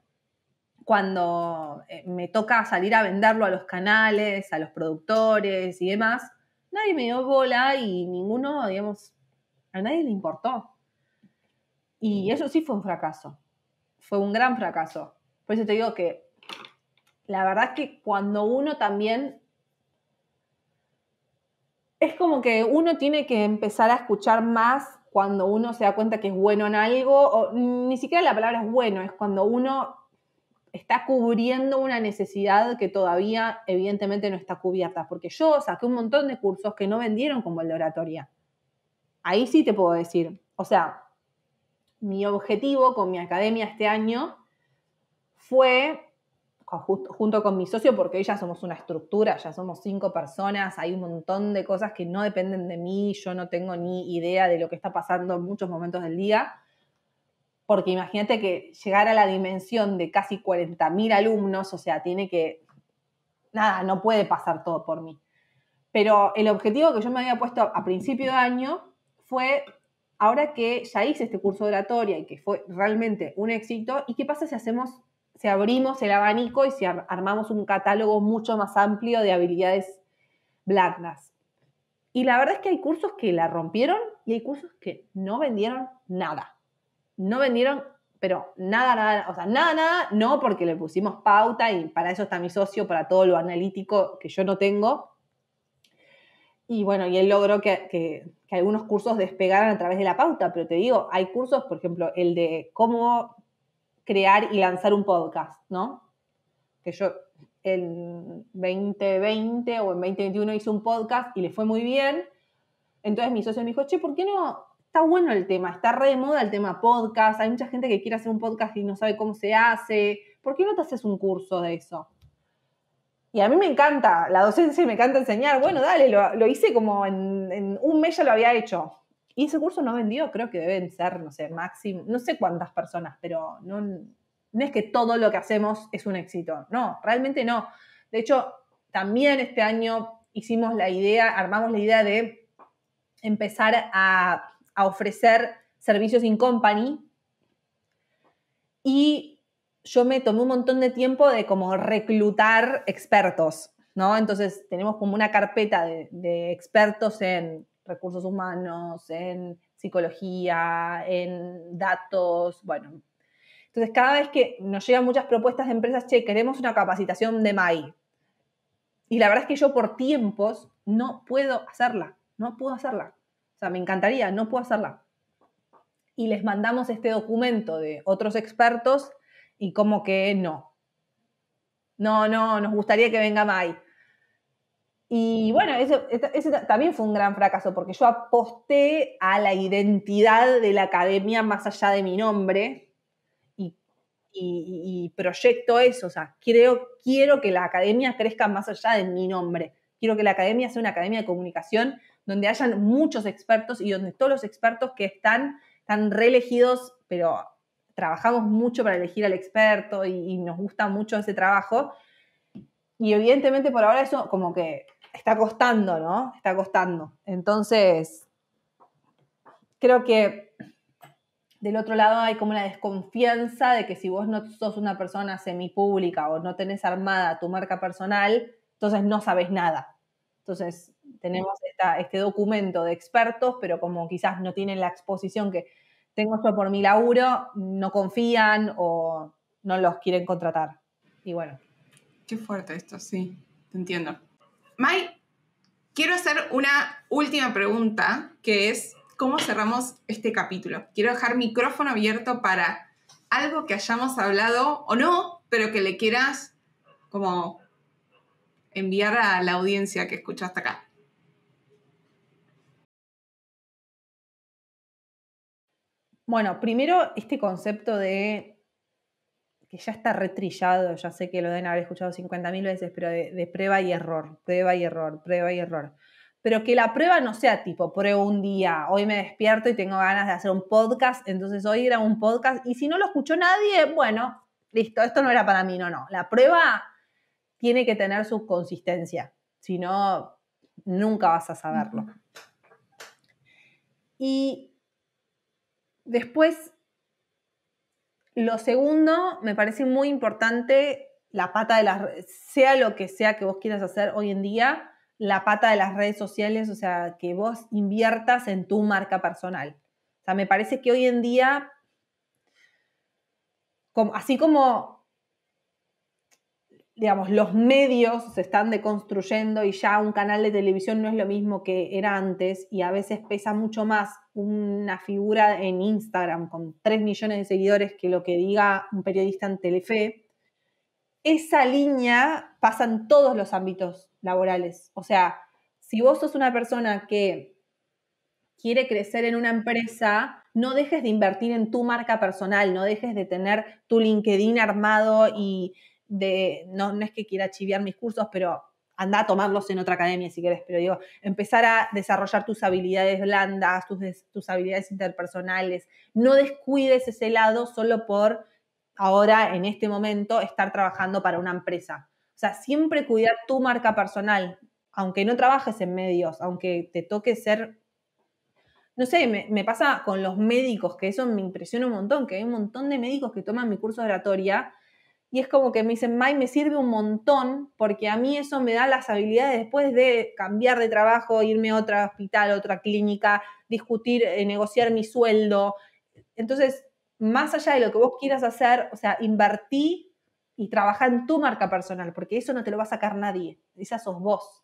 cuando eh, me toca salir a venderlo a los canales, a los productores y demás, nadie me dio bola y ninguno, digamos, a nadie le importó. Y eso sí fue un fracaso. Fue un gran fracaso. Por eso te digo que la verdad es que cuando uno también es como que uno tiene que empezar a escuchar más cuando uno se da cuenta que es bueno en algo, o ni siquiera la palabra es bueno, es cuando uno está cubriendo una necesidad que todavía evidentemente no está cubierta, porque yo saqué un montón de cursos que no vendieron como el de oratoria. Ahí sí te puedo decir, o sea, mi objetivo con mi academia este año fue junto con mi socio, porque ya somos una estructura, ya somos cinco personas, hay un montón de cosas que no dependen de mí, yo no tengo ni idea de lo que está pasando en muchos momentos del día, porque imagínate que llegar a la dimensión de casi 40.000 alumnos, o sea, tiene que, nada, no puede pasar todo por mí. Pero el objetivo que yo me había puesto a principio de año fue ahora que ya hice este curso de oratoria y que fue realmente un éxito, ¿y qué pasa si hacemos si abrimos el abanico y si armamos un catálogo mucho más amplio de habilidades blandas. Y la verdad es que hay cursos que la rompieron y hay cursos que no vendieron nada. No vendieron, pero nada, nada, o sea, nada, nada, no porque le pusimos pauta y para eso está mi socio, para todo lo analítico que yo no tengo. Y bueno, y él logró que algunos cursos despegaran a través de la pauta, pero te digo, hay cursos, por ejemplo, el de cómo crear y lanzar un podcast, ¿no? Que yo en 2020 o en 2021 hice un podcast y le fue muy bien. Entonces mi socio me dijo, che, ¿por qué no? Está bueno el tema, está re de moda el tema podcast, hay mucha gente que quiere hacer un podcast y no sabe cómo se hace, ¿por qué no te haces un curso de eso? Y a mí me encanta la docencia me encanta enseñar. Bueno, dale, lo, hice como en, un mes ya lo había hecho. Y ese curso no vendido creo que deben ser, no sé, máximo, no sé cuántas personas, pero no, no es que todo lo que hacemos es un éxito, no, realmente no. De hecho, también este año hicimos la idea, armamos la idea de empezar a, ofrecer servicios in company y yo me tomé un montón de tiempo de como reclutar expertos, ¿no? Entonces tenemos como una carpeta de expertos en recursos humanos, en psicología, en datos, bueno. Entonces, cada vez que nos llegan muchas propuestas de empresas, che, queremos una capacitación de MAI. Y la verdad es que yo por tiempos no puedo hacerla, no puedo hacerla. O sea, me encantaría, no puedo hacerla. Y les mandamos este documento de otros expertos y como que no. No, no, nos gustaría que venga MAI. Y bueno, ese, también fue un gran fracaso porque yo aposté a la identidad de la academia más allá de mi nombre y, proyecto eso. O sea, creo, quiero que la academia crezca más allá de mi nombre. Quiero que la academia sea una academia de comunicación donde hayan muchos expertos y donde todos los expertos que están, están reelegidos, pero trabajamos mucho para elegir al experto y nos gusta mucho ese trabajo. Y evidentemente por ahora eso como que está costando, ¿no? Está costando. Entonces, creo que del otro lado hay como una desconfianza de que si vos no sos una persona semipública o no tenés armada tu marca personal, entonces no sabes nada. Entonces, tenemos este documento de expertos, pero como quizás no tienen la exposición que tengo yo por mi laburo, no confían o no los quieren contratar. Y bueno. Qué fuerte esto, sí, te entiendo. May, quiero hacer una última pregunta, que es, ¿cómo cerramos este capítulo? Quiero dejar micrófono abierto para algo que hayamos hablado o no, pero que le quieras como enviar a la audiencia que escucha hasta acá. Bueno, primero este concepto de que ya está retrillado, ya sé que lo deben haber escuchado 50.000 veces, pero de, prueba y error, prueba y error, prueba y error. Pero que la prueba no sea tipo, pruebo un día, hoy me despierto y tengo ganas de hacer un podcast, entonces hoy era un podcast y si no lo escuchó nadie, bueno, listo, esto no era para mí, no, no. La prueba tiene que tener su consistencia, si no, nunca vas a saberlo. Y después lo segundo, me parece muy importante la pata de las sea lo que sea que vos quieras hacer hoy en día, la pata de las redes sociales, o sea, que vos inviertas en tu marca personal. O sea, me parece que hoy en día, como, así como, digamos, los medios se están deconstruyendo y ya un canal de televisión no es lo mismo que era antes y a veces pesa mucho más una figura en Instagram con 3 millones de seguidores que lo que diga un periodista en Telefe, esa línea pasa en todos los ámbitos laborales. O sea, si vos sos una persona que quiere crecer en una empresa, no dejes de invertir en tu marca personal, no dejes de tener tu LinkedIn armado y de, no, es que quiera chiviar mis cursos, pero anda a tomarlos en otra academia si quieres pero digo, empezar a desarrollar tus habilidades blandas, tus, tus habilidades interpersonales, no descuides ese lado solo por ahora, en este momento, estar trabajando para una empresa. O sea, siempre cuidar tu marca personal, aunque no trabajes en medios, aunque te toque ser no sé, me, me, pasa con los médicos, que eso me impresiona un montón, que hay un montón de médicos que toman mi curso de oratoria y es como que me dicen, May, me sirve un montón porque a mí eso me da las habilidades después de cambiar de trabajo, irme a otro hospital, a otra clínica, discutir, eh, negociar mi sueldo. Entonces, más allá de lo que vos quieras hacer, o sea, invertí y trabajar en tu marca personal, porque eso no te lo va a sacar nadie, esa sos vos.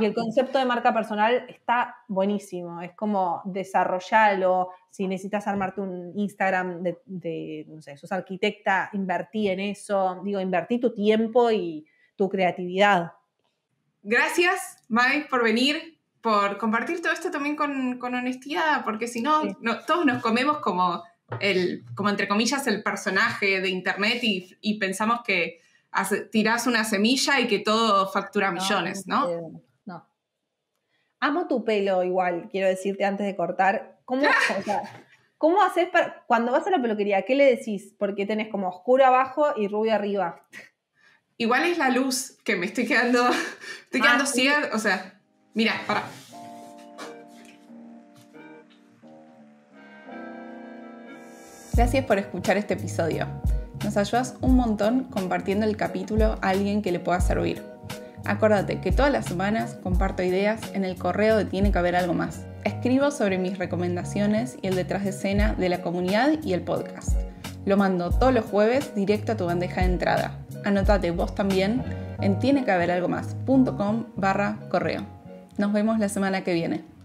Y el concepto de marca personal está buenísimo. Es como desarrollarlo. Si necesitas armarte un Instagram de, no sé, sos arquitecta, invertí en eso. Digo, invertí tu tiempo y tu creatividad. Gracias, May, por venir, por compartir todo esto también con, honestidad, porque si no, todos nos comemos como, el, como entre comillas, el personaje de Internet y, y pensamos que tirás una semilla y que todo factura millones, ¿no? Amo tu pelo igual, quiero decirte antes de cortar. ¿Cómo, ¿cómo haces para, cuando vas a la peluquería, qué le decís? Porque tenés como oscuro abajo y rubio arriba. Igual es la luz que me estoy quedando, estoy quedando ah, o sea, mira, para. Gracias por escuchar este episodio. Nos ayudas un montón compartiendo el capítulo a alguien que le pueda servir. Acuérdate que todas las semanas comparto ideas en el correo de Tiene que haber algo más. Escribo sobre mis recomendaciones y el detrás de escena de la comunidad y el podcast. Lo mando todos los jueves directo a tu bandeja de entrada. Anotate vos también en tienequehaberalgomás.com barra correo. Nos vemos la semana que viene.